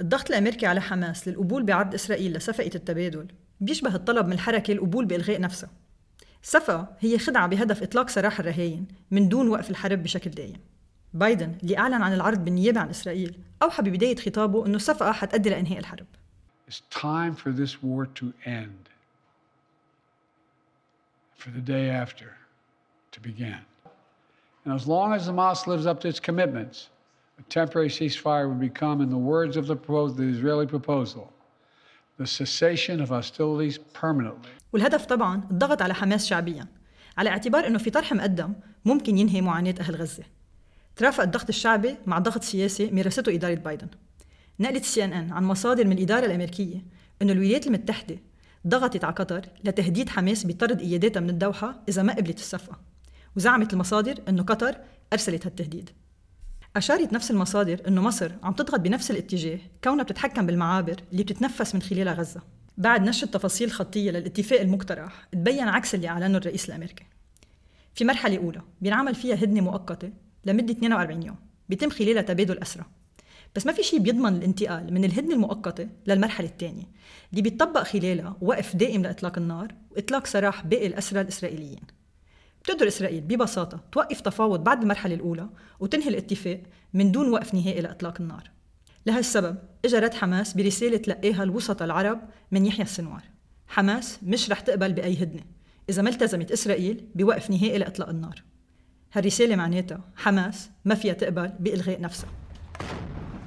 الضغط الامريكي على حماس للقبول بعرض اسرائيل لصفقه التبادل بيشبه الطلب من الحركه القبول بالغاء نفسها. الصفقه هي خدعه بهدف اطلاق سراح الرهاين من دون وقف الحرب بشكل دائم. بايدن اللي اعلن عن العرض بالنيابه عن اسرائيل اوحى ببدايه خطابه انه الصفقه حتؤدي لانهاء الحرب. It's time for this war to end. For the day after to begin. And as long as Hamas lives up to its commitments, temporary ceasefire would become, in the words of the, proposal, the Israeli proposal, the cessation of hostilities permanently. والهدف طبعا الضغط على حماس شعبيا على اعتبار انه في طرح مقدم ممكن ينهي معاناه اهل غزه. ترافق الضغط الشعبي مع ضغط سياسي مارسته اداره بايدن. نقلت سي ان ان عن مصادر من الاداره الامريكيه انه الولايات المتحده ضغطت على قطر لتهديد حماس بطرد اياداتها من الدوحه اذا ما قبلت الصفقه. وزعمت المصادر انه قطر ارسلت هالتهديد. أشارت نفس المصادر أنه مصر عم تضغط بنفس الاتجاه كونها بتتحكم بالمعابر اللي بتتنفس من خلالها غزة بعد نشر التفاصيل الخطية للاتفاق المقترح تبين عكس اللي أعلنه الرئيس الأمريكي في مرحلة أولى بينعمل فيها هدنة مؤقتة لمدة 42 يوم بيتم خلالها تبادل أسرى بس ما في شيء بيضمن الانتقال من الهدنة المؤقتة للمرحلة الثانية اللي بيتطبق خلالها وقف دائم لإطلاق النار وإطلاق سراح باقي الأسرى الإسرائيليين بتقدر إسرائيل ببساطة توقف تفاوض بعد المرحلة الأولى وتنهي الاتفاق من دون وقف نهائي لإطلاق النار لهالسبب اجى رد حماس برسالة تلقاها الوسطاء العرب من يحيى السنوار حماس مش رح تقبل بأي هدنة إذا ما التزمت إسرائيل بوقف نهائي لإطلاق النار هالرسالة معناتها حماس ما فيها تقبل بإلغاء نفسها